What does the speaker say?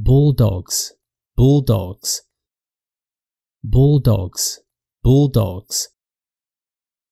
bulldogs, bulldogs, bulldogs, bulldogs.